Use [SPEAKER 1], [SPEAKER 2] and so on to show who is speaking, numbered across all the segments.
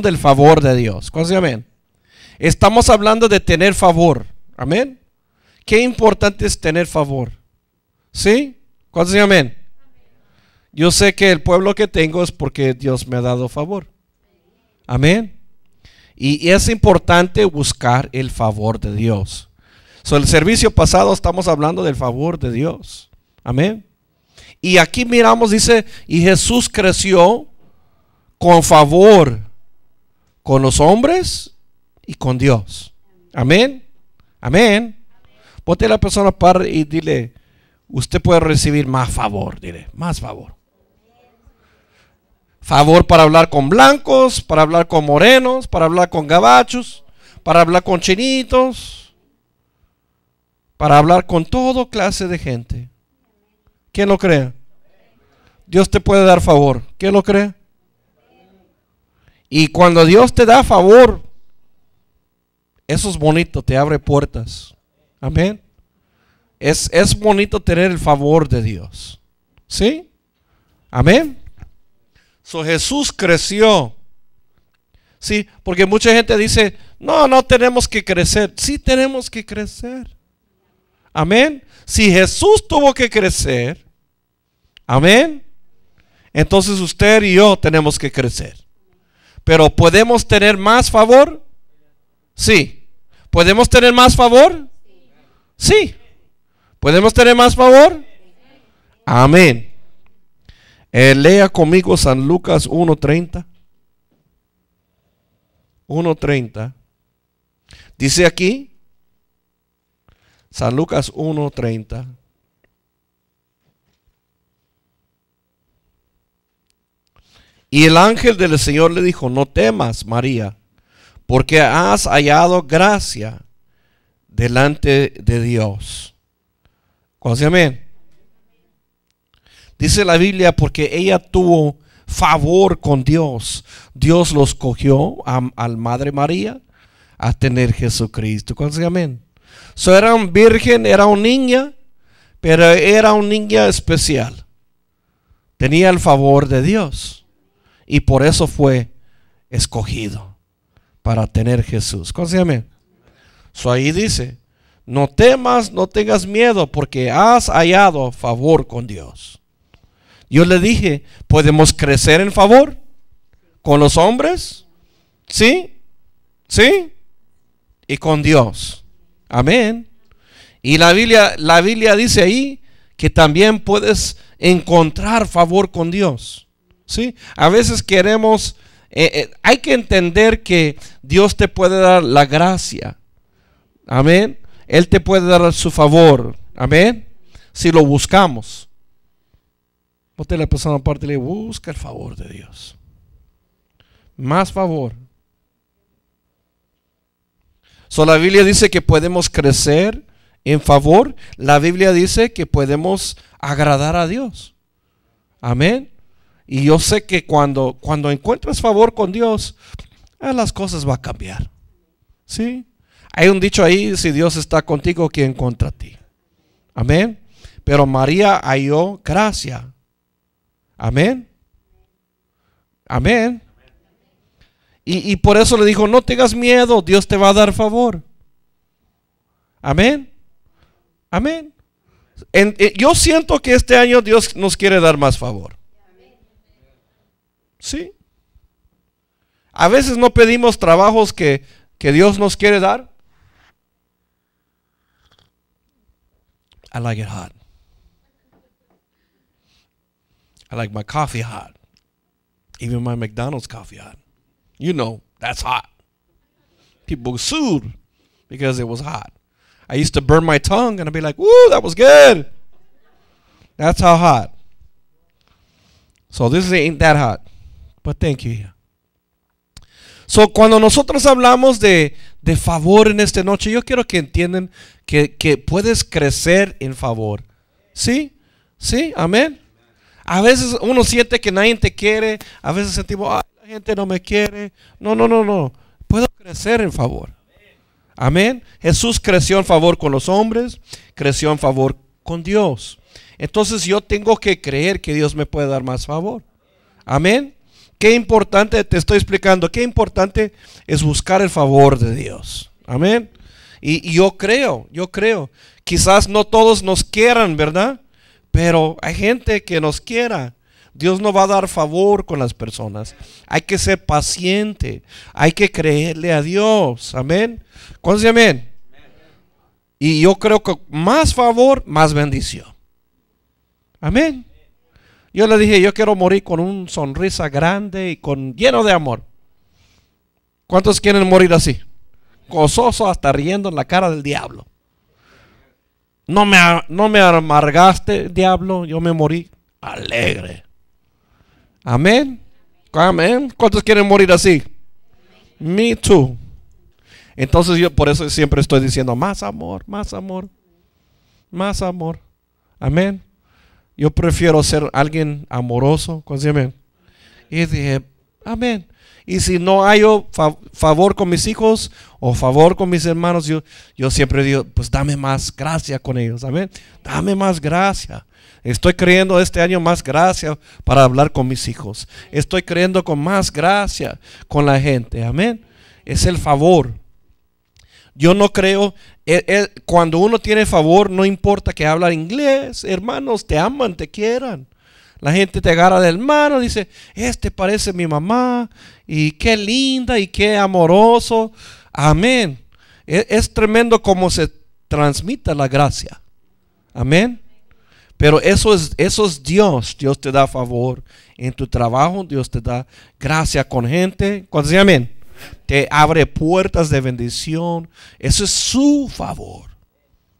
[SPEAKER 1] del favor de Dios. ¿Cuántos amén? Estamos hablando de tener favor. Amén. Qué importante es tener favor. ¿Sí? ¿Cuántos dicen amén? Yo sé que el pueblo que tengo es porque Dios me ha dado favor. Amén. Y es importante buscar el favor de Dios. So, el servicio pasado estamos hablando del favor de Dios. Amén. Y aquí miramos, dice, y Jesús creció con favor con los hombres y con Dios. Amén. Amén. Ponte a la persona par y dile, usted puede recibir más favor, dile, más favor. Favor para hablar con blancos, para hablar con morenos, para hablar con gabachos, para hablar con chinitos, para hablar con toda clase de gente. ¿Quién lo cree? Dios te puede dar favor. ¿Quién lo cree? Y cuando Dios te da favor, eso es bonito, te abre puertas. Amén. Es, es bonito tener el favor de Dios. ¿Sí? Amén. So, Jesús creció. Sí, porque mucha gente dice, no, no tenemos que crecer. Sí tenemos que crecer. Amén. Si Jesús tuvo que crecer, amén. Entonces usted y yo tenemos que crecer. Pero ¿podemos tener más favor? Sí. ¿Podemos tener más favor? Sí. ¿Podemos tener más favor? Amén. Eh, lea conmigo San Lucas 1.30. 1.30. Dice aquí, San Lucas 1.30. Y el ángel del Señor le dijo, no temas, María, porque has hallado gracia delante de Dios. ¿Cuál amén? Dice la Biblia, porque ella tuvo favor con Dios. Dios los cogió al Madre María a tener Jesucristo. ¿Cuál amén? So, era un virgen, era un niña, pero era un niña especial. Tenía el favor de Dios. Y por eso fue escogido para tener Jesús. se So ahí dice, no temas, no tengas miedo, porque has hallado favor con Dios. Yo le dije, ¿podemos crecer en favor con los hombres? ¿Sí? ¿Sí? Y con Dios. Amén. Y la Biblia, la Biblia dice ahí que también puedes encontrar favor con Dios. A veces queremos, eh, eh, hay que entender que Dios te puede dar la gracia, amén. Él te puede dar su favor, amén. Si lo buscamos. Ponte la persona parte, le busca el favor de Dios. Más favor. la Biblia dice que podemos crecer en favor. La Biblia dice que podemos agradar a Dios. Amén. Y yo sé que cuando, cuando encuentras favor con Dios, ah, las cosas van a cambiar. ¿Sí? Hay un dicho ahí, si Dios está contigo, ¿quién contra ti? Amén. Pero María halló gracia. Amén. Amén. Y, por eso le dijo, no tengas miedo, Dios te va a dar favor. Amén. Amén. Eh, yo siento que este año Dios nos quiere dar más favor. Sí. A veces no pedimos trabajos que, que Dios nos quiere dar. I like it hot. I like my coffee hot. Even my McDonald's coffee hot. You know, that's hot. People sued because it was hot. I used to burn my tongue and I'd be like, woo, that was good. That's how hot. So this ain't that hot. But thank you. So, cuando nosotros hablamos de, favor en esta noche, yo quiero que entiendan que, que puedes crecer en favor. ¿Sí? ¿Sí? Amén. A veces uno siente que nadie te quiere, a veces sentimos, ah, la gente no me quiere. No, no, no, no. Puedo crecer en favor. Amén. Jesús creció en favor con los hombres, creció en favor con Dios. Entonces yo tengo que creer que Dios me puede dar más favor. Amén. Qué importante, te estoy explicando, qué importante es buscar el favor de Dios. Amén. Y, yo creo, yo creo. Quizás no todos nos quieran, ¿verdad? Pero hay gente que nos quiera. Dios no va a dar favor con las personas. Hay que ser paciente. Hay que creerle a Dios. Amén. ¿Cuántos amén? Y yo creo que más favor, más bendición. Amén. Yo le dije, yo quiero morir con una sonrisa grande y con lleno de amor. ¿Cuántos quieren morir así? Gozoso hasta riendo en la cara del diablo. No me, no me amargaste, diablo, yo me morí alegre. Amén. Amén. ¿Cuántos quieren morir así? Me too. Entonces yo por eso siempre estoy diciendo más amor, más amor, más amor. Amén. Yo prefiero ser alguien amoroso. con Y dije, amén. Y si no hay favor con mis hijos o favor con mis hermanos, yo, yo siempre digo, pues dame más gracia con ellos. Amén. Dame más gracia. Estoy creyendo este año más gracia para hablar con mis hijos. Estoy creyendo con más gracia con la gente. Amén. Es el favor. Yo no creo, eh, eh, cuando uno tiene favor, no importa que hable inglés, hermanos, te aman, te quieran. La gente te agarra del mano, dice, este parece mi mamá, y qué linda, y qué amoroso. Amén. E, es, tremendo cómo se transmite la gracia. Amén. Pero eso es, Dios. Dios te da favor en tu trabajo. Dios te da gracia con gente. ¿Cuántos amén? te abre puertas de bendición. Eso es su favor.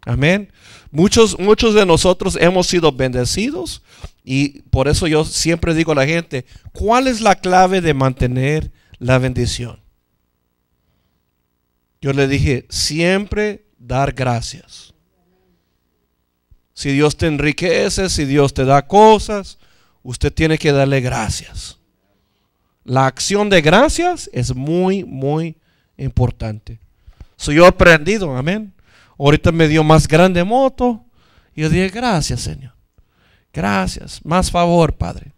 [SPEAKER 1] Amén. Muchos, muchos de nosotros hemos sido bendecidos y por eso yo siempre digo a la gente, ¿cuál es la clave de mantener la bendición? Yo le dije, siempre dar gracias. Si Dios te enriquece, si Dios te da cosas, usted tiene que darle gracias. La acción de gracias es muy, muy importante. Soy yo aprendido, amén. Ahorita me dio más grande moto. Y yo dije, gracias, Señor. Gracias. Más favor, Padre.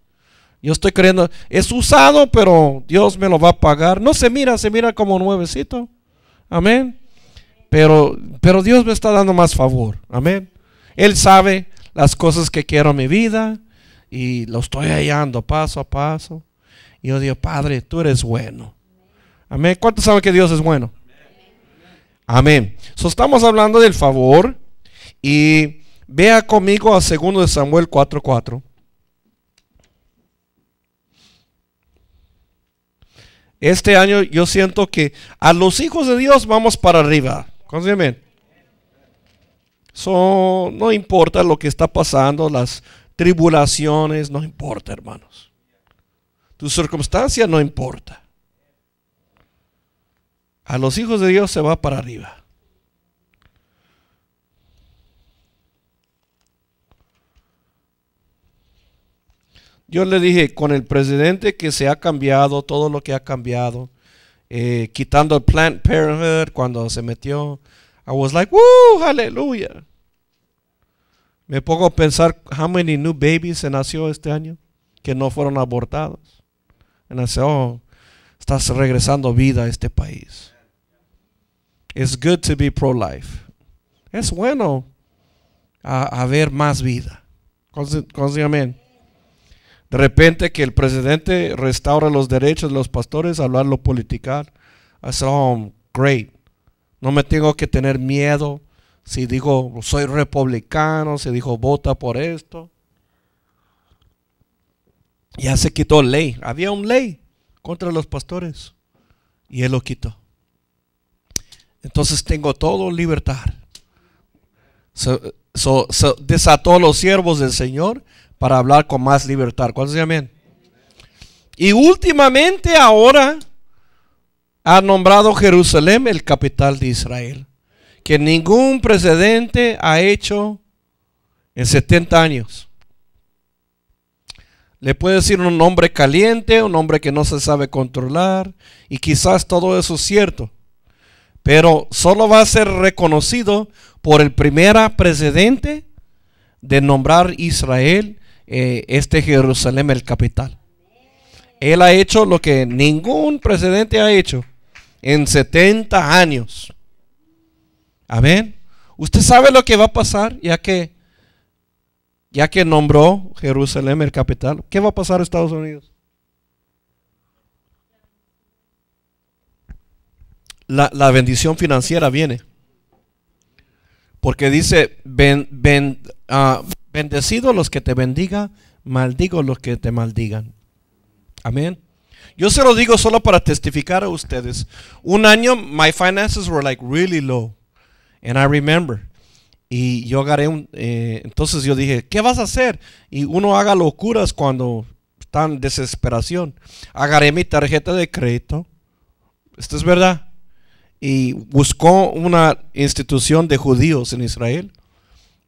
[SPEAKER 1] Yo estoy creyendo, es usado, pero Dios me lo va a pagar. No se mira, se mira como nuevecito. Amén. Pero, pero Dios me está dando más favor. Amén. Él sabe las cosas que quiero en mi vida y lo estoy hallando paso a paso. Y yo digo, Padre, tú eres bueno. Amén. ¿Cuántos saben que Dios es bueno? Amén. So, estamos hablando del favor. Y vea conmigo a 2 Samuel 4:4. Este año yo siento que a los hijos de Dios vamos para arriba. no importa lo que está pasando, las tribulaciones, no importa, hermanos. Tu circunstancia no importa. A los hijos de Dios se va para arriba. Yo le dije, con el presidente que se ha cambiado, todo lo que ha cambiado, eh, quitando el plant Parenthood cuando se metió, I was like, woo, aleluya. Me pongo a pensar, how many new babies se nació este año que no fueron abortados? And I oh, estás regresando vida a este país. It's good to be pro-life. Es bueno Haber más vida. amén. De repente que el presidente restaura los derechos de los pastores, hablarlo political. I oh, great. No me tengo que tener miedo si digo soy republicano, si digo vota por esto. Ya se quitó ley. Había un ley contra los pastores y él lo quitó. Entonces tengo todo libertad. So, desató los siervos del Señor para hablar con más libertad. ¿Cuál se llama Y últimamente ahora ha nombrado Jerusalén el capital de Israel. Que ningún precedente ha hecho en 70 años. Le puede decir un hombre caliente, un hombre que no se sabe controlar, y quizás todo eso es cierto. Pero solo va a ser reconocido por el primer precedente de nombrar Israel, eh, este Jerusalén, el capital. Él ha hecho lo que ningún precedente ha hecho en 70 años. Amén. Usted sabe lo que va a pasar ya que ya que nombró Jerusalén el capital, ¿qué va a pasar a Estados Unidos? La, bendición financiera viene. Porque dice, bendecido a ah, bendecido los que te bendiga. maldigo los que te maldigan. Amén. Yo se lo digo solo para testificar a ustedes. Un año, my finances were like really low. And I remember. Y yo agarré un... Eh, entonces yo dije, ¿qué vas a hacer? Y uno haga locuras cuando está en desesperación. Agarré mi tarjeta de crédito. Esto es verdad. Y buscó una institución de judíos en Israel.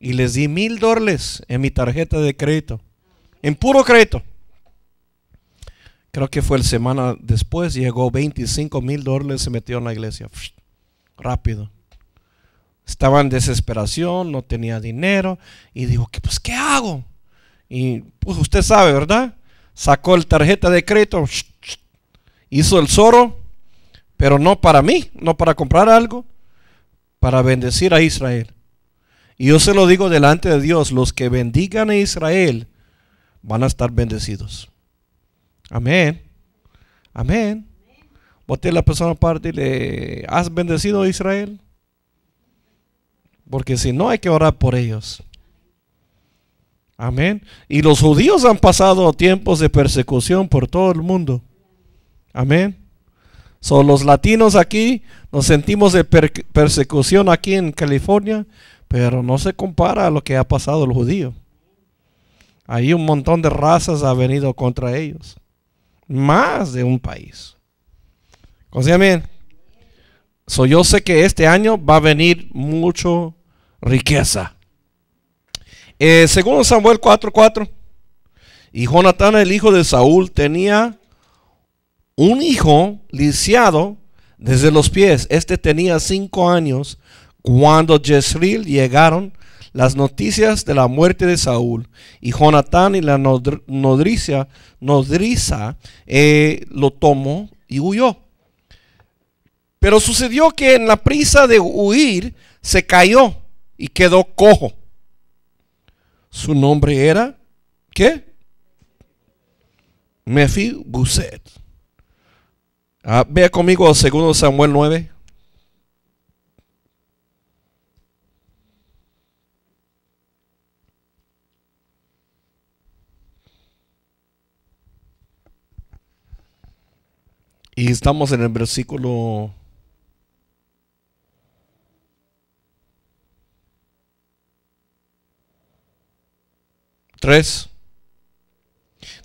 [SPEAKER 1] Y les di mil dólares en mi tarjeta de crédito. En puro crédito. Creo que fue la semana después. Llegó 25 mil dólares. Se metió en la iglesia. Rápido. Estaba en desesperación, no tenía dinero y dijo, ¿qué, pues, ¿qué hago? Y pues usted sabe, ¿verdad? Sacó el tarjeta de crédito, hizo el zorro, pero no para mí, no para comprar algo, para bendecir a Israel. Y yo se lo digo delante de Dios, los que bendigan a Israel van a estar bendecidos. Amén. Amén. Boté la persona aparte y le, ¿has bendecido a Israel? Porque si no, hay que orar por ellos. Amén. Y los judíos han pasado tiempos de persecución por todo el mundo. Amén. Son los latinos aquí nos sentimos de persecución aquí en California, pero no se compara a lo que ha pasado el judío. Hay un montón de razas ha venido contra ellos. Más de un país. O amén. yo sé que este año va a venir mucho riqueza. Eh, según Samuel 4:4, y Jonatán, el hijo de Saúl, tenía un hijo lisiado desde los pies. Este tenía cinco años cuando Jezreel llegaron las noticias de la muerte de Saúl y Jonatán y la nodriza, nodriza eh, lo tomó y huyó. Pero sucedió que en la prisa de huir se cayó y quedó cojo. Su nombre era, ¿qué? Mefibuset. Ah, vea conmigo Segundo Samuel 9. Y estamos en el versículo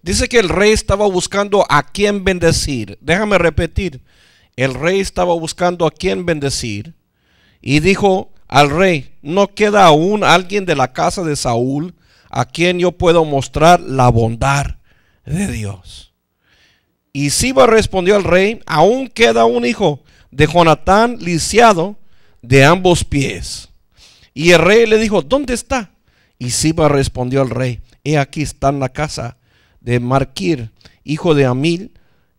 [SPEAKER 1] Dice que el rey estaba buscando a quien bendecir. Déjame repetir. El rey estaba buscando a quien bendecir. Y dijo al rey, no queda aún alguien de la casa de Saúl a quien yo puedo mostrar la bondad de Dios. Y Siba respondió al rey, aún queda un hijo de Jonatán lisiado de ambos pies. Y el rey le dijo, ¿dónde está? Y Siba respondió al rey, He aquí está en la casa de Marquir, hijo de Amil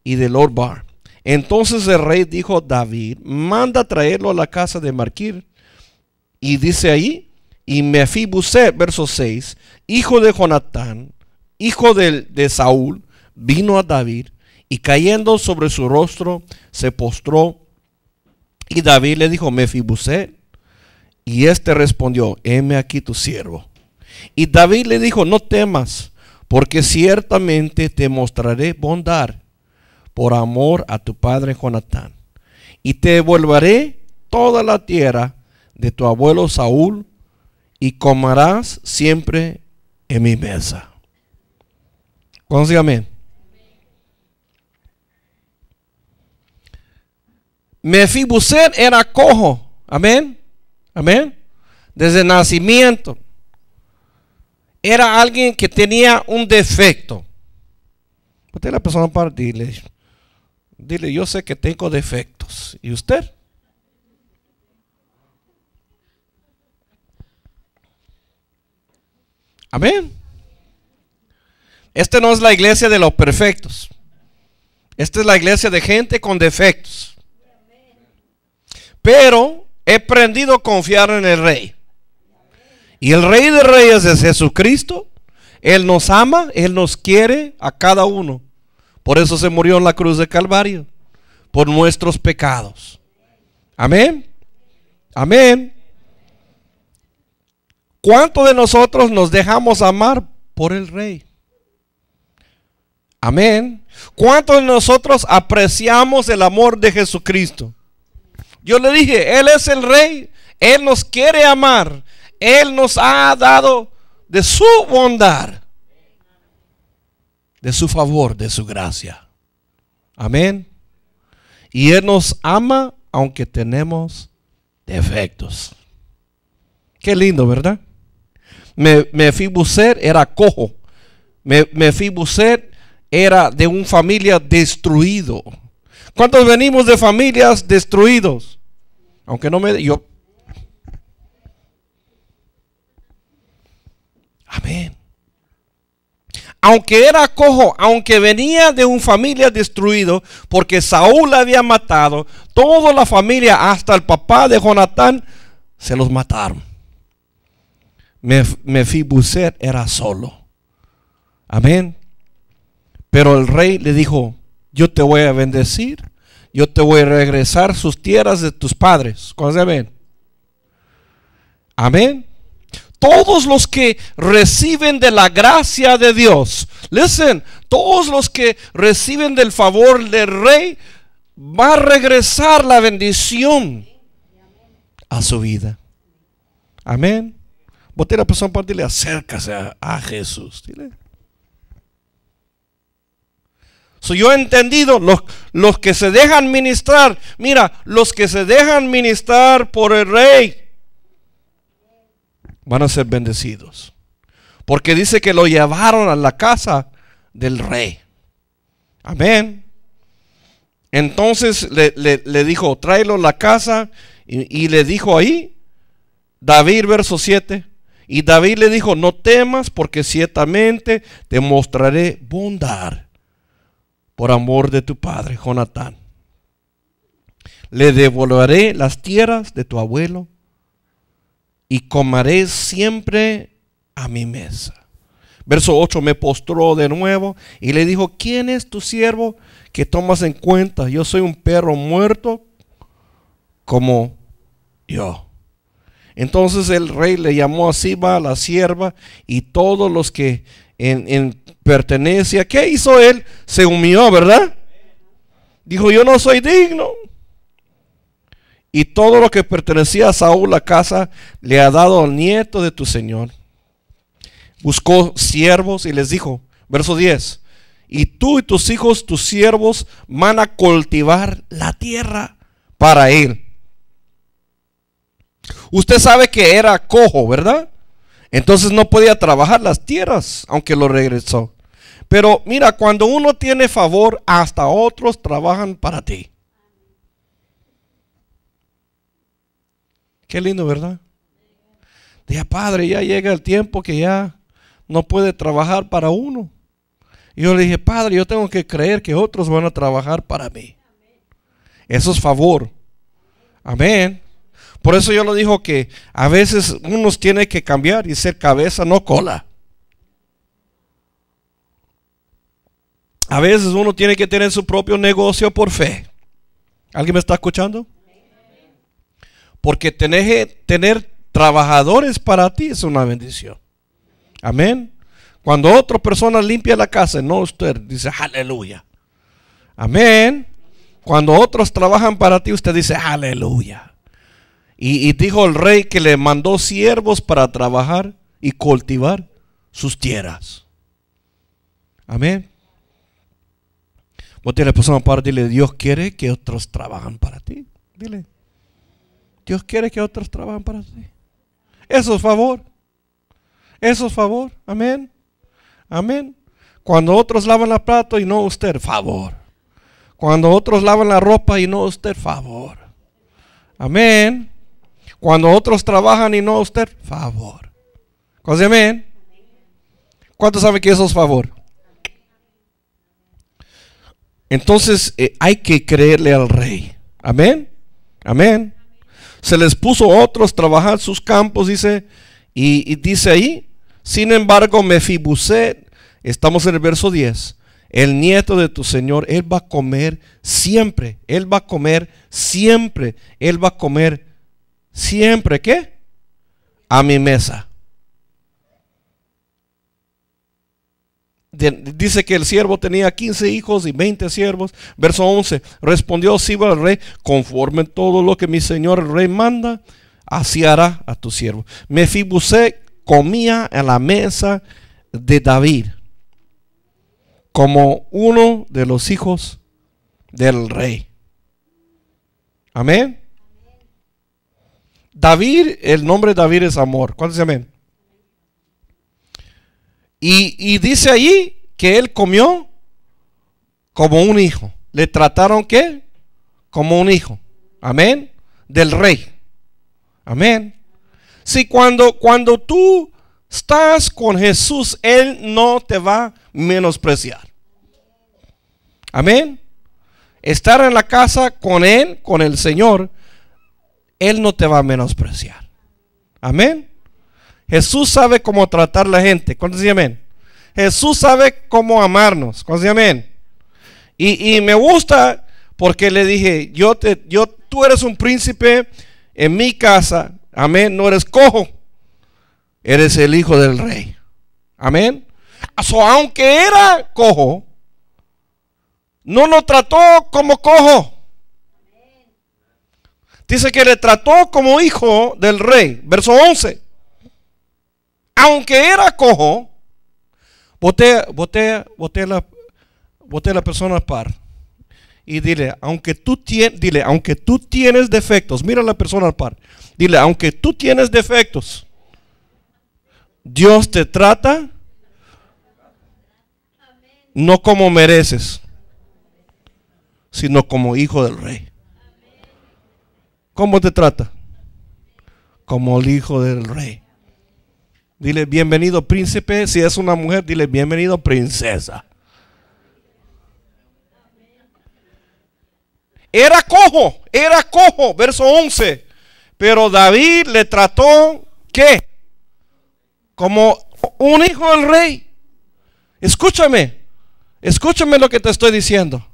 [SPEAKER 1] y de Bar. Entonces el rey dijo a David, manda traerlo a la casa de Marquir. Y dice ahí, y Mefibuset, verso 6, hijo de Jonatán, hijo de, de Saúl, vino a David y cayendo sobre su rostro se postró. Y David le dijo, Mefibuset. Y este respondió, heme aquí tu siervo. Y David le dijo, no temas, porque ciertamente te mostraré bondad por amor a tu padre Jonatán. Y te devolveré toda la tierra de tu abuelo Saúl y comerás siempre en mi mesa. mí. amén? Mefibuset era cojo. Amén. Amén. Desde nacimiento era alguien que tenía un defecto. Usted la persona para decirle, dile, yo sé que tengo defectos. ¿Y usted? Amén. Esta no es la iglesia de los perfectos. Esta es la iglesia de gente con defectos. Pero he aprendido a confiar en el rey. Y el Rey de Reyes es Jesucristo. Él nos ama, Él nos quiere a cada uno. Por eso se murió en la cruz de Calvario, por nuestros pecados. Amén. Amén. ¿Cuántos de nosotros nos dejamos amar por el Rey? Amén. ¿Cuántos de nosotros apreciamos el amor de Jesucristo? Yo le dije, Él es el Rey, Él nos quiere amar, él nos ha dado de su bondad, de su favor, de su gracia. Amén. Y Él nos ama aunque tenemos defectos. Qué lindo, ¿verdad? Me, fui buscar, era cojo. Me, buscar, era de una familia destruido. ¿Cuántos venimos de familias destruidos? Aunque no me yo Amén. Aunque era cojo, aunque venía de una familia destruido, porque Saúl había matado, toda la familia, hasta el papá de Jonatán, se los mataron. Mef Mefibuset era solo. Amén. Pero el rey le dijo, yo te voy a bendecir, yo te voy a regresar sus tierras de tus padres. ¿Cuándo se Amén todos los que reciben de la gracia de Dios, listen, todos los que reciben del favor del rey, va a regresar la bendición a su vida. Amén. Bote la persona para dile, acércase a, Jesús. yo he entendido, los, los que se dejan ministrar, mira, los que se dejan ministrar por el rey, van a ser bendecidos. Porque dice que lo llevaron a la casa del rey. Amén. Entonces le, dijo, tráelo a la casa. Y, le dijo ahí, David verso 7. Y David le dijo, no temas porque ciertamente te mostraré bondad por amor de tu padre, Jonatán. Le devolveré las tierras de tu abuelo y comeré siempre a mi mesa. Verso 8, me postró de nuevo y le dijo, ¿quién es tu siervo que tomas en cuenta? Yo soy un perro muerto como yo. Entonces el rey le llamó a Siba, la sierva, y todos los que en, en pertenencia, ¿qué hizo él? Se humilló, ¿verdad? Dijo, yo no soy digno, y todo lo que pertenecía a Saúl la casa le ha dado al nieto de tu señor. Buscó siervos y les dijo, verso 10, y tú y tus hijos, tus siervos, van a cultivar la tierra para él. Usted sabe que era cojo, ¿verdad? Entonces no podía trabajar las tierras, aunque lo regresó. Pero mira, cuando uno tiene favor, hasta otros trabajan para ti. Qué lindo, ¿verdad? Dije, padre, ya llega el tiempo que ya no puede trabajar para uno. yo le dije, padre, yo tengo que creer que otros van a trabajar para mí. Eso es favor. Amén. Por eso yo le dijo que a veces uno tiene que cambiar y ser cabeza, no cola. A veces uno tiene que tener su propio negocio por fe. ¿Alguien me está escuchando? Porque tener, tener trabajadores para ti es una bendición. Amén. Cuando otra persona limpia la casa, no usted dice aleluya. Amén. Cuando otros trabajan para ti, usted dice aleluya. Y, dijo el rey que le mandó siervos para trabajar y cultivar sus tierras. Amén. Vos tienes persona para dile, Dios quiere que otros trabajen para ti. Dile. Dios quiere que otros trabajen para ti. Eso es favor. Eso es favor. Amén. Amén. Cuando otros lavan la plata y no usted, favor. Cuando otros lavan la ropa y no usted, favor. Amén. Cuando otros trabajan y no usted, favor. ¿Cuántos amén? ¿Cuántos saben que eso es favor? Entonces eh, hay que creerle al rey. Amén. Amén se les puso otros trabajar sus campos, dice, y, dice ahí, sin embargo, Mefibuset, estamos en el verso 10, el nieto de tu Señor, él va a comer siempre, él va a comer siempre, él va a comer siempre, ¿qué? A mi mesa. dice que el siervo tenía 15 hijos y 20 siervos. Verso 11, respondió Siba al rey, conforme todo lo que mi señor rey manda, así hará a tu siervo. Mefibusé comía en la mesa de David como uno de los hijos del rey. Amén. David, el nombre de David es amor. ¿Cuántos amén? Y, dice allí que él comió como un hijo. Le trataron que como un hijo. Amén. Del rey. Amén. Si cuando, cuando tú estás con Jesús, Él no te va a menospreciar. Amén. Estar en la casa con Él, con el Señor, Él no te va a menospreciar. Amén. Jesús sabe cómo tratar la gente. ¿Cuántos dicen amén? Jesús sabe cómo amarnos. ¿Cuántos amén? Y, me gusta porque le dije, yo te, yo, tú eres un príncipe en mi casa. Amén. No eres cojo. Eres el hijo del rey. Amén. Ah, aunque era cojo, no lo trató como cojo. Dice que le trató como hijo del rey. Verso 11 aunque era cojo, boté, bote, la, la persona al par. Y dile, aunque tú, dile, aunque tú tienes defectos, mira a la persona al par. Dile, aunque tú tienes defectos, Dios te trata no como mereces, sino como hijo del rey. ¿Cómo te trata? Como el hijo del rey. Dile bienvenido príncipe. Si es una mujer, dile bienvenido princesa. Era cojo, era cojo, verso 11. Pero David le trató, ¿qué? Como un hijo del rey. Escúchame, escúchame lo que te estoy diciendo.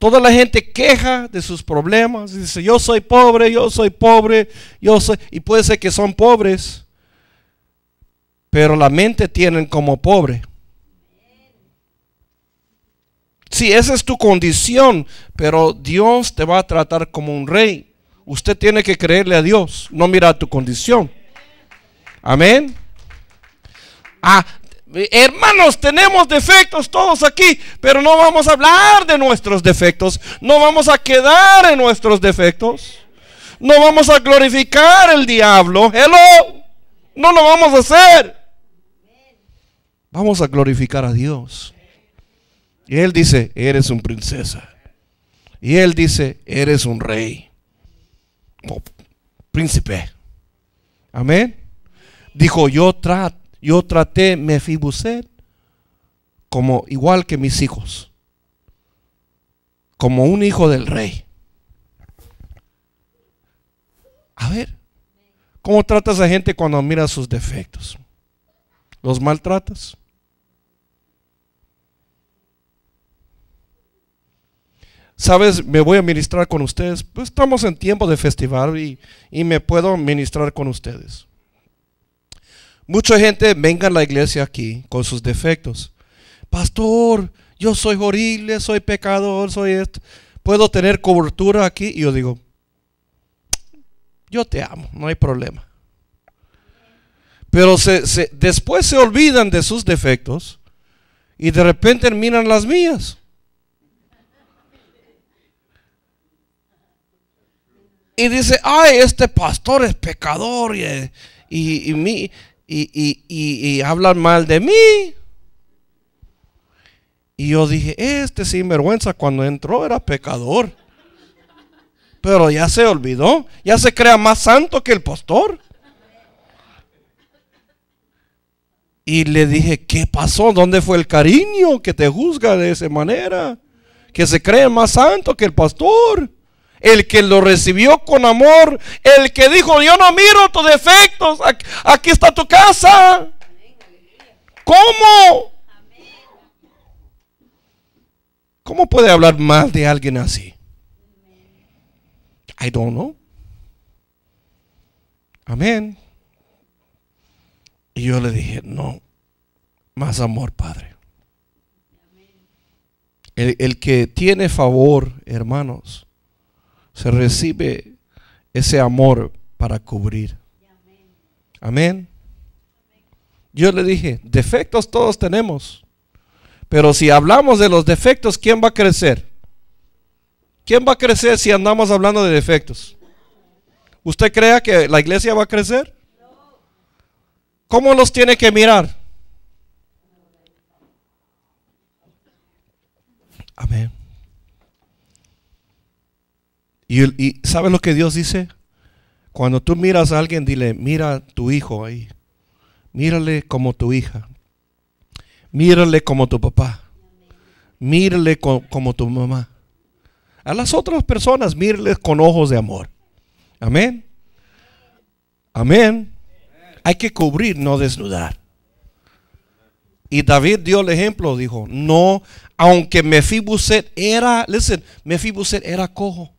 [SPEAKER 1] Toda la gente queja de sus problemas. Dice, yo soy pobre, yo soy pobre, yo soy... Y puede ser que son pobres, pero la mente tienen como pobre. Si esa es tu condición, pero Dios te va a tratar como un rey. Usted tiene que creerle a Dios, no mira tu condición. Amén. Ah, eh, hermanos, tenemos defectos todos aquí, pero no vamos a hablar de nuestros defectos, no vamos a quedar en nuestros defectos, no vamos a glorificar el diablo, hello, no lo vamos a hacer. Vamos a glorificar a Dios. Y Él dice, eres un princesa. Y Él dice, eres un rey, príncipe. Amén. Dijo, yo trato yo traté Mefibuset como igual que mis hijos, como un hijo del rey. A ver, ¿cómo tratas a gente cuando mira sus defectos? ¿Los maltratas? Sabes, me voy a ministrar con ustedes. Pues estamos en tiempo de festival y, y me puedo ministrar con ustedes. Mucha gente venga a la iglesia aquí con sus defectos. Pastor, yo soy horrible, soy pecador, soy esto. ¿Puedo tener cobertura aquí? Y yo digo, yo te amo, no hay problema. Pero se, después se olvidan de sus defectos y de repente miran las mías. Y dice, ay, este pastor es pecador y, y, y, y, y, y, hablan mal de mí. Y yo dije, este sinvergüenza cuando entró era pecador. Pero ya se olvidó, ya se crea más santo que el pastor. Y le dije, ¿qué pasó? ¿Dónde fue el cariño que te juzga de esa manera? Que se cree más santo que el pastor el que lo recibió con amor, el que dijo, yo no miro tus defectos, aquí está tu casa. ¿Cómo? ¿Cómo puede hablar mal de alguien así? I don't know. Amén. Y yo le dije, no, más amor, Padre. El, el que tiene favor, hermanos, se recibe ese amor para cubrir. Amén. Yo le dije, defectos todos tenemos. Pero si hablamos de los defectos, ¿quién va a crecer? ¿Quién va a crecer si andamos hablando de defectos? ¿Usted cree que la iglesia va a crecer? ¿Cómo los tiene que mirar? Y, ¿sabes lo que Dios dice? Cuando tú miras a alguien, dile, mira tu hijo ahí. Mírale como tu hija. Mírale como tu papá. Mírale como tu mamá. A las otras personas, mírale con ojos de amor. Amén. Amén. Hay que cubrir, no desnudar. Y David dio el ejemplo, dijo, no, aunque Mefiboset era, listen, Mefiboset era cojo.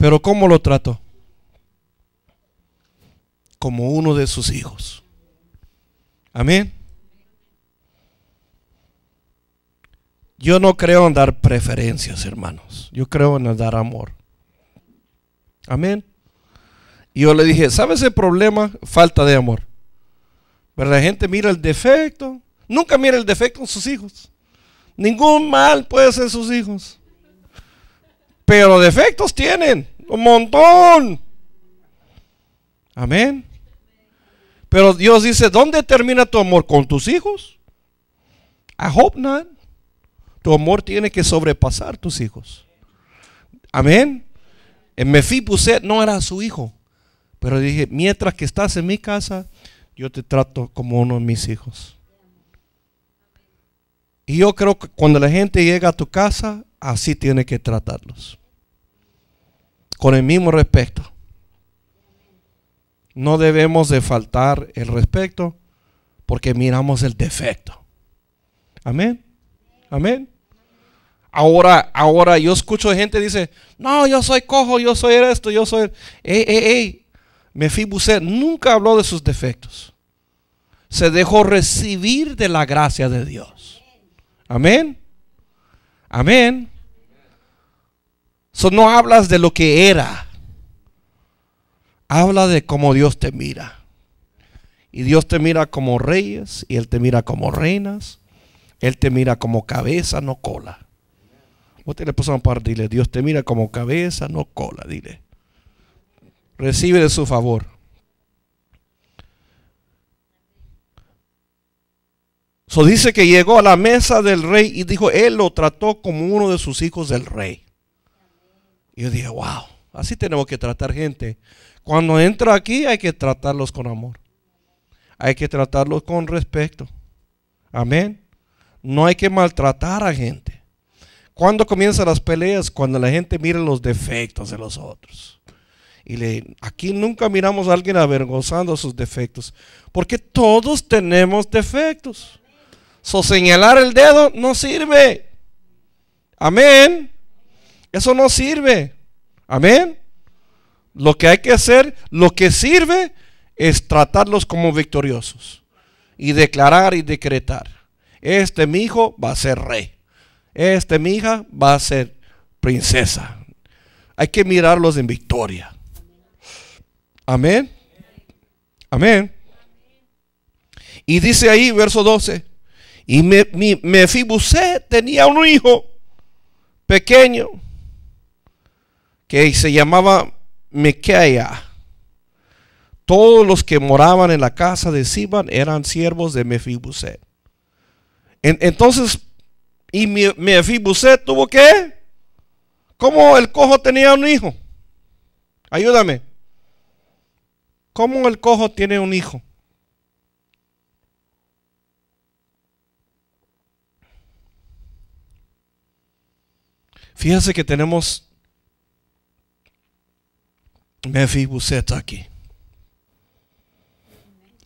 [SPEAKER 1] Pero ¿cómo lo trató? Como uno de sus hijos. Amén. Yo no creo en dar preferencias, hermanos. Yo creo en dar amor. Amén. Y yo le dije, ¿sabes el problema? Falta de amor. Pero la gente mira el defecto. Nunca mira el defecto en sus hijos. Ningún mal puede ser sus hijos. Pero defectos tienen. Un montón. Amén. Pero Dios dice, ¿dónde termina tu amor? ¿Con tus hijos? I hope not. Tu amor tiene que sobrepasar tus hijos. Amén. En Mefipuset no era su hijo. Pero dije, mientras que estás en mi casa, yo te trato como uno de mis hijos. Y yo creo que cuando la gente llega a tu casa, así tiene que tratarlos con el mismo respeto. No debemos de faltar el respeto porque miramos el defecto. Amén. Amén. Ahora, ahora yo escucho gente dice, no, yo soy cojo, yo soy esto, yo soy... Ey, ey, ey. nunca habló de sus defectos. Se dejó recibir de la gracia de Dios. Amén. Amén eso no hablas de lo que era. Habla de cómo Dios te mira. Y Dios te mira como reyes y Él te mira como reinas. Él te mira como cabeza, no cola. Vos te le puso un par, dile, Dios te mira como cabeza, no cola, dile. Recibe de su favor. So dice que llegó a la mesa del rey y dijo, él lo trató como uno de sus hijos del rey yo dije, wow, así tenemos que tratar gente. Cuando entra aquí hay que tratarlos con amor. Hay que tratarlos con respeto. Amén. No hay que maltratar a gente. cuando comienzan las peleas? Cuando la gente mira los defectos de los otros. Y le, aquí nunca miramos a alguien avergonzando sus defectos. Porque todos tenemos defectos. So, señalar el dedo no sirve. Amén. Eso no sirve. Amén. Lo que hay que hacer, lo que sirve es tratarlos como victoriosos y declarar y decretar. Este mi hijo va a ser rey. Este mi hija va a ser princesa. Hay que mirarlos en victoria. Amén. Amén. Y dice ahí, verso 12, y Me tenía un hijo pequeño que se llamaba Mekea. Todos los que moraban en la casa de Siban eran siervos de Mefibuset. entonces, y Mefibuset tuvo que, ¿cómo el cojo tenía un hijo? Ayúdame. ¿Cómo el cojo tiene un hijo? Fíjense que tenemos Mefibuset aquí.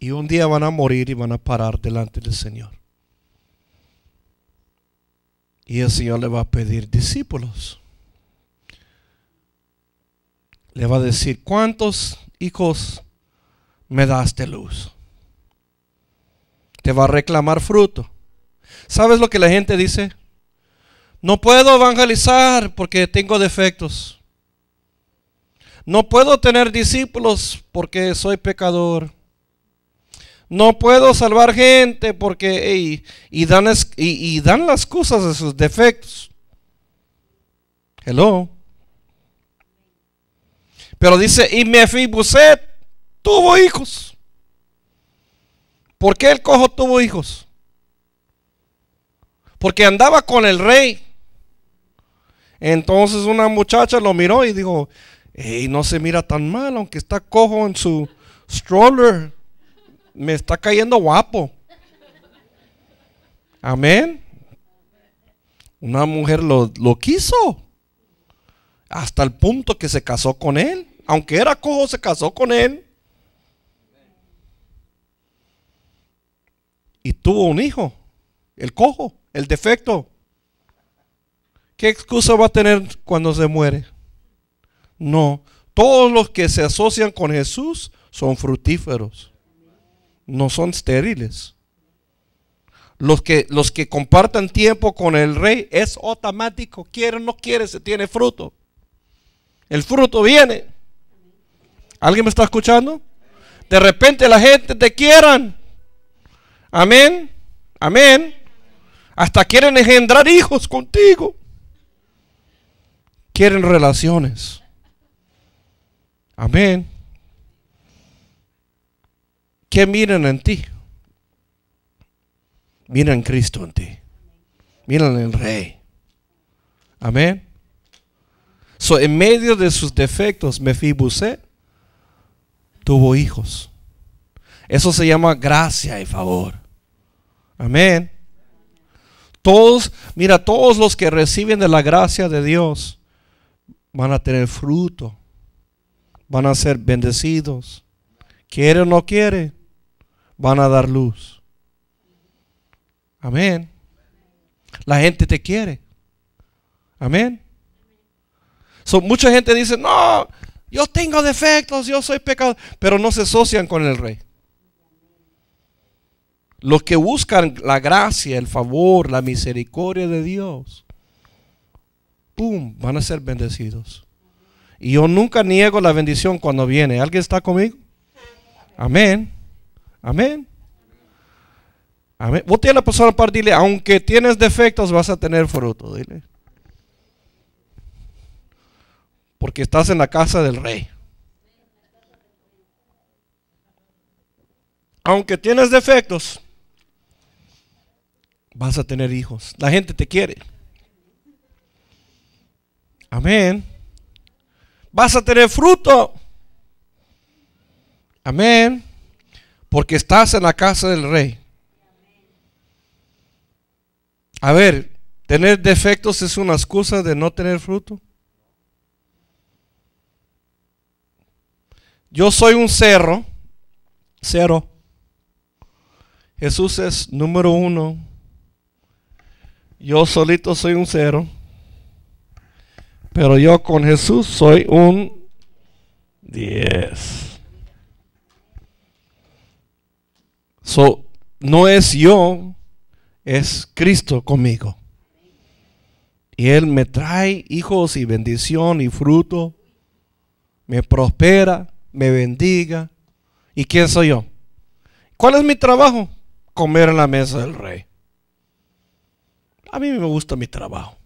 [SPEAKER 1] Y un día van a morir y van a parar delante del Señor. Y el Señor le va a pedir discípulos. Le va a decir, ¿cuántos hijos me das de luz? Te va a reclamar fruto. ¿Sabes lo que la gente dice? No puedo evangelizar porque tengo defectos. No puedo tener discípulos porque soy pecador. No puedo salvar gente porque y, dan y, dan las cosas de sus defectos. Hello. Pero dice, y Mefibuset tuvo hijos. ¿Por qué el cojo tuvo hijos? Porque andaba con el rey. Entonces una muchacha lo miró y dijo, eh, no se mira tan mal, aunque está cojo en su stroller, me está cayendo guapo. Amén. Una mujer lo, lo quiso hasta el punto que se casó con él. Aunque era cojo, se casó con él. Y tuvo un hijo, el cojo, el defecto. ¿Qué excusa va a tener cuando se muere? No, todos los que se asocian con Jesús son fructíferos, no son estériles. Los que, los que compartan tiempo con el rey es automático, quiere o no quiere, se tiene fruto. El fruto viene. ¿Alguien me está escuchando? De repente la gente te quieran. Amén. Amén. Hasta quieren engendrar hijos contigo. Quieren relaciones. Amén. ¿Qué miran en ti? Miran Cristo en ti. Miran el Rey. Amén. So, en medio de sus defectos, Mefibuset tuvo hijos. Eso se llama gracia y favor. Amén. Todos, mira, todos los que reciben de la gracia de Dios van a tener fruto van a ser bendecidos. Quiere o no quiere, van a dar luz. Amén. La gente te quiere. Amén. So, mucha gente dice, no, yo tengo defectos, yo soy pecado, pero no se asocian con el rey. Los que buscan la gracia, el favor, la misericordia de Dios, ¡pum!, van a ser bendecidos. Y yo nunca niego la bendición cuando viene. ¿Alguien está conmigo? Amén. Amén. Amén. Vos a la persona pues, para dile, aunque tienes defectos vas a tener fruto. Dile. Porque estás en la casa del rey. Aunque tienes defectos, vas a tener hijos. La gente te quiere. Amén vas a tener fruto. Amén. Porque estás en la casa del rey. A ver, ¿tener defectos es una excusa de no tener fruto? Yo soy un cerro, cero. Jesús es número uno. Yo solito soy un cero. Pero yo con Jesús soy un 10. no es yo, es Cristo conmigo. Y Él me trae hijos y bendición y fruto. Me prospera, me bendiga. ¿Y quién soy yo? ¿Cuál es mi trabajo? Comer en la mesa del rey. A mí me gusta mi trabajo.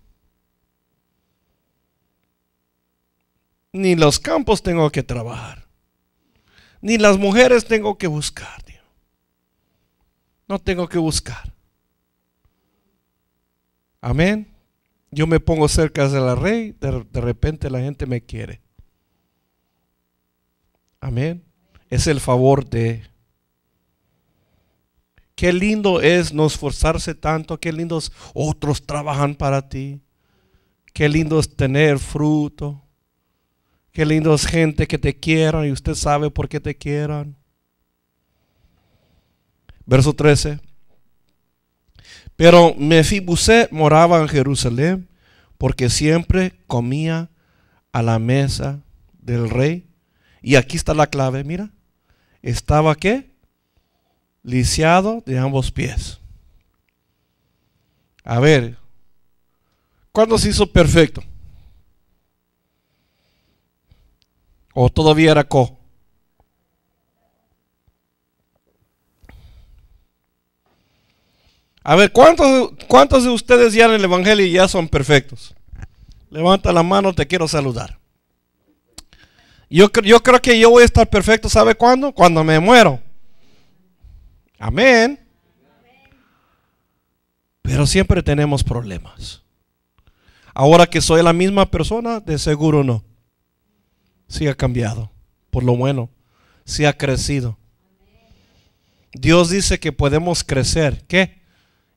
[SPEAKER 1] ni los campos tengo que trabajar, ni las mujeres tengo que buscar. No tengo que buscar. Amén. Yo me pongo cerca de la rey, de, repente la gente me quiere. Amén. Es el favor de... Qué lindo es no esforzarse tanto, qué lindos otros trabajan para ti, qué lindo es tener fruto. Qué lindos gente que te quieran y usted sabe por qué te quieran. Verso 13. Pero Mefibuse moraba en Jerusalén porque siempre comía a la mesa del rey. Y aquí está la clave, mira. Estaba qué? Lisiado de ambos pies. A ver, ¿cuándo se hizo perfecto? ¿O todavía era co? A ver, ¿cuántos, ¿cuántos de ustedes ya en el Evangelio ya son perfectos? Levanta la mano, te quiero saludar. Yo, yo creo que yo voy a estar perfecto, ¿sabe cuándo? Cuando me muero. Amén. Pero siempre tenemos problemas. Ahora que soy la misma persona, de seguro no sí ha cambiado, por lo bueno, Si ha crecido. Dios dice que podemos crecer, ¿qué?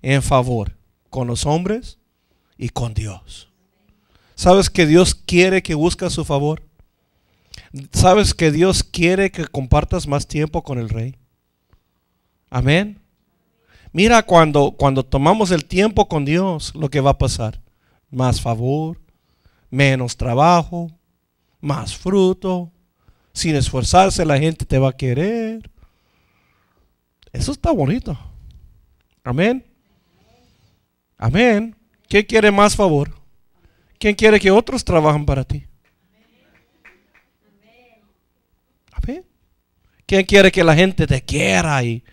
[SPEAKER 1] En favor, con los hombres y con Dios. ¿Sabes que Dios quiere que buscas su favor? ¿Sabes que Dios quiere que compartas más tiempo con el Rey? Amén. Mira, cuando, cuando tomamos el tiempo con Dios, lo que va a pasar. Más favor, menos trabajo, más fruto, sin esforzarse la gente te va a querer. Eso está bonito. Amén. Amén. ¿Quién quiere más favor? ¿Quién quiere que otros trabajen para ti? Amén. ¿Quién quiere que la gente te quiera y,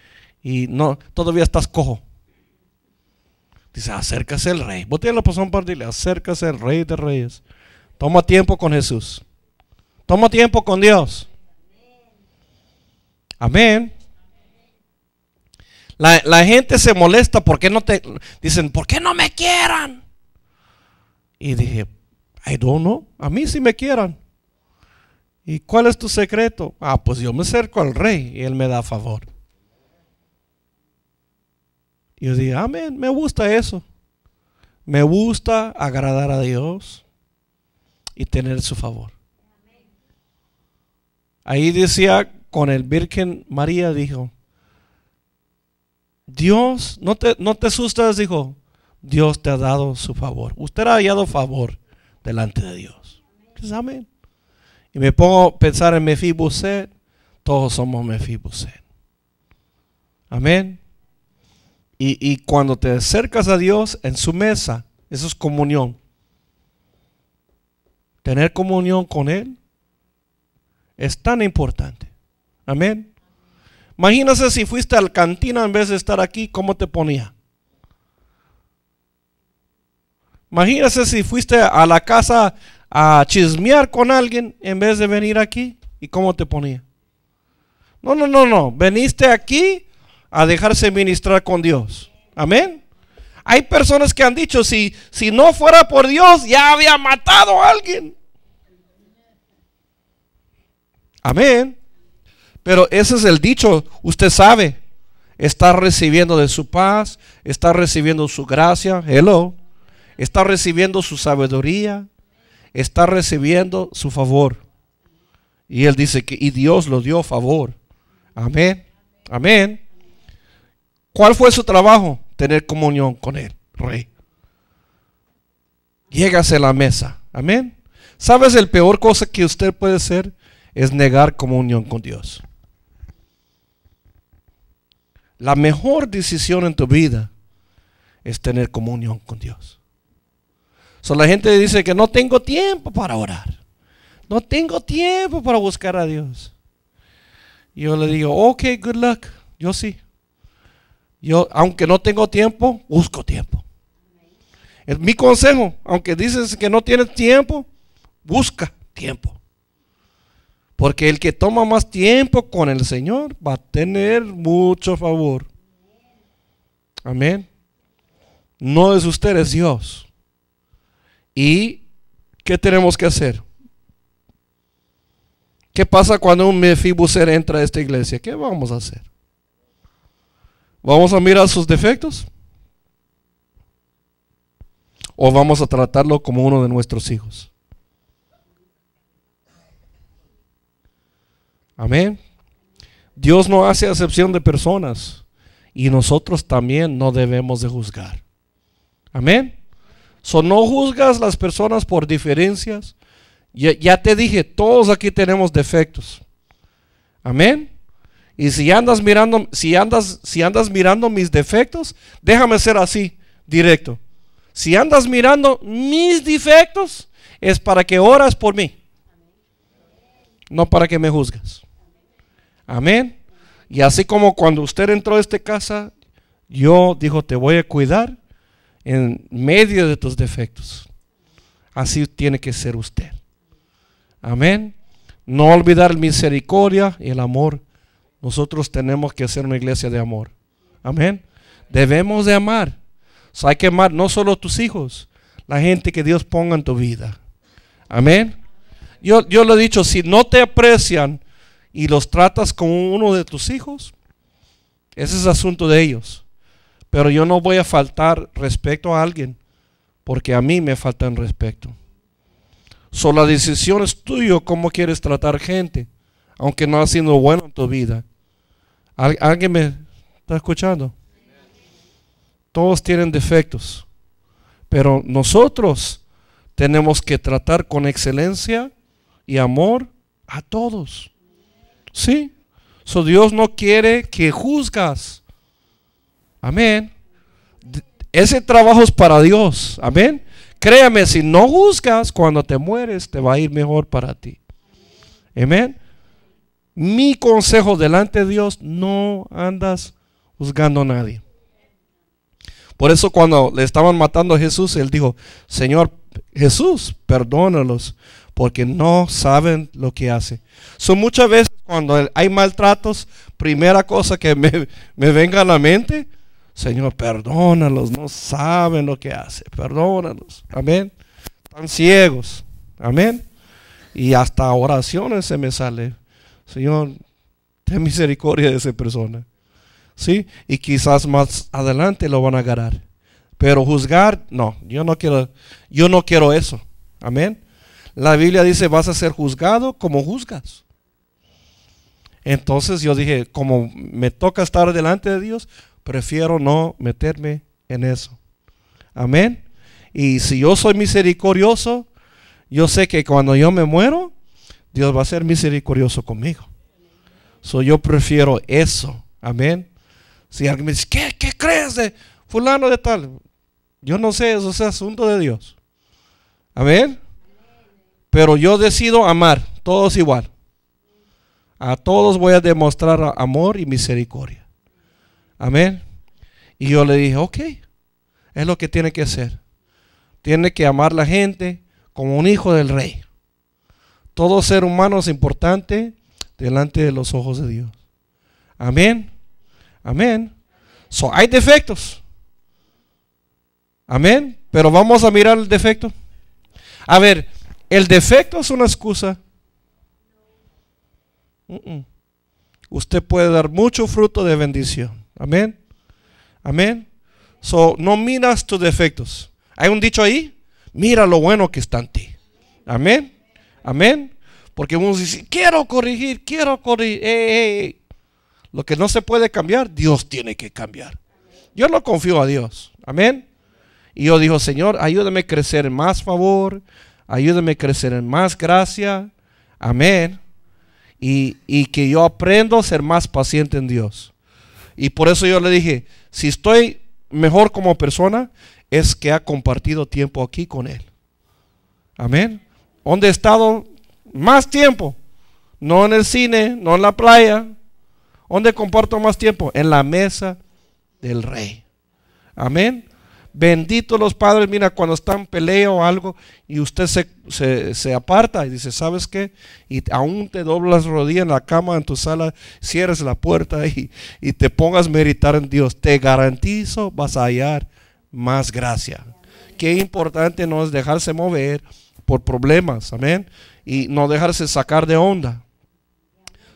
[SPEAKER 1] y no todavía estás cojo? Dice, acércase al rey. Vos tienes la pasión pues, para dile, acércase al rey de reyes. Toma tiempo con Jesús. Tomo tiempo con Dios. Amén. La, gente se molesta porque no te dicen, ¿por qué no me quieran? Y dije, I don't know, a mí sí me quieran. ¿Y cuál es tu secreto? Ah, pues yo me acerco al rey y él me da favor. Y yo dije, amén, me gusta eso. Me gusta agradar a Dios y tener su favor. Ahí decía, con el Virgen María dijo, Dios, no te, no te asustas, dijo, Dios te ha dado su favor. Usted ha hallado favor delante de Dios. Amén. Y me pongo a pensar en Mefiboset. Todos somos Mefiboset. Amén. Y, y, cuando te acercas a Dios en su mesa, eso es comunión. Tener comunión con Él es tan importante. Amén. imagínese si fuiste al cantina en vez de estar aquí, ¿cómo te ponía? imagínese si fuiste a la casa a chismear con alguien en vez de venir aquí, ¿y cómo te ponía? No, no, no, no. Veniste aquí a dejarse ministrar con Dios. Amén. Hay personas que han dicho, si, si no fuera por Dios, ya había matado a alguien. Amén. Pero ese es el dicho, usted sabe. Está recibiendo de su paz, está recibiendo su gracia, hello. Está recibiendo su sabiduría, está recibiendo su favor. Y él dice que y Dios lo dio favor. Amén. Amén. ¿Cuál fue su trabajo? Tener comunión con él, rey. llégase a la mesa. Amén. ¿Sabes el peor cosa que usted puede ser? es negar comunión con Dios. La mejor decisión en tu vida es tener comunión con Dios. la gente dice que no tengo tiempo para orar. No tengo tiempo para buscar a Dios. yo le digo, ok, good luck. Yo sí. Yo, aunque no tengo tiempo, busco tiempo. Es mi consejo. Aunque dices que no tienes tiempo, busca tiempo. Porque el que toma más tiempo con el Señor va a tener mucho favor. Amén. No es usted, es Dios. ¿Y qué tenemos que hacer? ¿Qué pasa cuando un Mefibuser entra a esta iglesia? ¿Qué vamos a hacer? ¿Vamos a mirar sus defectos? ¿O vamos a tratarlo como uno de nuestros hijos? Amén. Dios no hace acepción de personas y nosotros también no debemos de juzgar. Amén. no juzgas las personas por diferencias. Ya, te dije, todos aquí tenemos defectos. Amén. Y si andas mirando, si andas, si andas mirando mis defectos, déjame ser así, directo. Si andas mirando mis defectos, es para que oras por mí. No para que me juzgas. Amén. Y así como cuando usted entró a esta casa, yo dijo, te voy a cuidar en medio de tus defectos. Así tiene que ser usted. Amén. No olvidar misericordia y el amor. Nosotros tenemos que ser una iglesia de amor. Amén. Debemos de amar. hay que amar no solo a tus hijos, la gente que Dios ponga en tu vida. Amén. Yo, yo lo he dicho, si no te aprecian, y los tratas como uno de tus hijos, ese es asunto de ellos. Pero yo no voy a faltar respecto a alguien porque a mí me faltan respeto. son la decisión es tuya cómo quieres tratar gente, aunque no ha sido bueno en tu vida. ¿Alguien me está escuchando? Todos tienen defectos, pero nosotros tenemos que tratar con excelencia y amor a todos. Sí. So Dios no quiere que juzgas. Amén. Ese trabajo es para Dios. Amén. Créame, si no juzgas, cuando te mueres te va a ir mejor para ti. Amén. Mi consejo delante de Dios, no andas juzgando a nadie. Por eso cuando le estaban matando a Jesús, él dijo, Señor Jesús, perdónalos, porque no saben lo que hace. Son muchas veces cuando hay maltratos, primera cosa que me, me venga a la mente, Señor, perdónalos, no saben lo que hace, perdónalos. Amén. Están ciegos. Amén. Y hasta oraciones se me sale. Señor, ten misericordia de esa persona. ¿Sí? Y quizás más adelante lo van a agarrar. Pero juzgar, no, yo no quiero, yo no quiero eso. Amén. La Biblia dice, vas a ser juzgado como juzgas. Entonces yo dije, como me toca estar delante de Dios, prefiero no meterme en eso. Amén. Y si yo soy misericordioso, yo sé que cuando yo me muero, Dios va a ser misericordioso conmigo. Soy yo prefiero eso. Amén. Si alguien me dice, qué crees de fulano de tal? Yo no sé, eso es asunto de Dios. Amén. Pero yo decido amar, todos igual. A todos voy a demostrar amor y misericordia. Amén. Y yo le dije, ok, es lo que tiene que hacer. Tiene que amar la gente como un hijo del rey. Todo ser humano es importante delante de los ojos de Dios. Amén. Amén. So, hay defectos. Amén. Pero vamos a mirar el defecto. A ver, ¿El defecto es una excusa? Usted puede dar mucho fruto de bendición. Amén. Amén. So, no miras tus defectos. Hay un dicho ahí. Mira lo bueno que está en ti. Amén. Amén. Porque uno dice, quiero corregir, quiero corregir. Lo que no se puede cambiar, Dios tiene que cambiar. Yo no confío a Dios. Amén. Y yo digo, Señor, ayúdame a crecer en más favor, Ayúdame a crecer en más gracia. Amén. Y, que yo aprendo a ser más paciente en Dios. Y por eso yo le dije, si estoy mejor como persona, es que ha compartido tiempo aquí con Él. Amén. ¿Dónde he estado más tiempo? No en el cine, no en la playa. ¿Dónde comparto más tiempo? En la mesa del rey. Amén bendito los padres, mira, cuando están en pelea o algo y usted se, se, aparta y dice, ¿sabes qué? Y aún te doblas rodillas en la cama, en tu sala, cierres la puerta y, te pongas a meditar en Dios. Te garantizo, vas a hallar más gracia. Qué importante no es dejarse mover por problemas, amén, y no dejarse sacar de onda.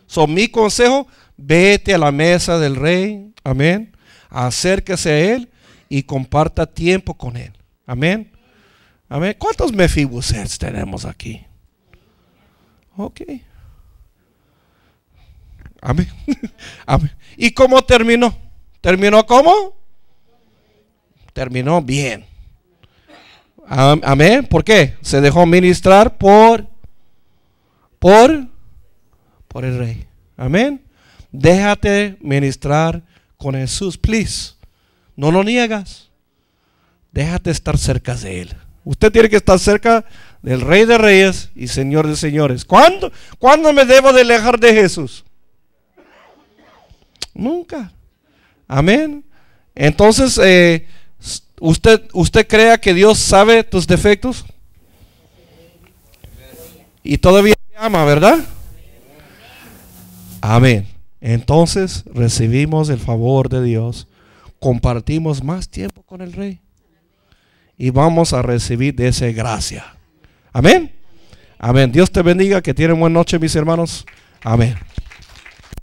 [SPEAKER 1] Son mi consejo, vete a la mesa del rey, amén, acérquese a él y comparta tiempo con Él. Amén. Amén. ¿Cuántos mefibusets tenemos aquí? Ok. Amén. Amén. ¿Y cómo terminó? ¿Terminó cómo? Terminó bien. Amén. ¿Por qué? Se dejó ministrar por por por el rey. Amén. Déjate ministrar con Jesús, please. No lo niegas. Déjate estar cerca de Él. Usted tiene que estar cerca del Rey de Reyes y Señor de Señores. ¿Cuándo, ¿Cuándo me debo de alejar de Jesús? Nunca. Amén. Entonces, eh, usted, ¿usted crea que Dios sabe tus defectos? Y todavía te ama, ¿verdad? Amén. Entonces recibimos el favor de Dios compartimos más tiempo con el Rey. Y vamos a recibir de esa gracia. Amén. Amén. Dios te bendiga. Que tienen buena noche, mis hermanos. Amén.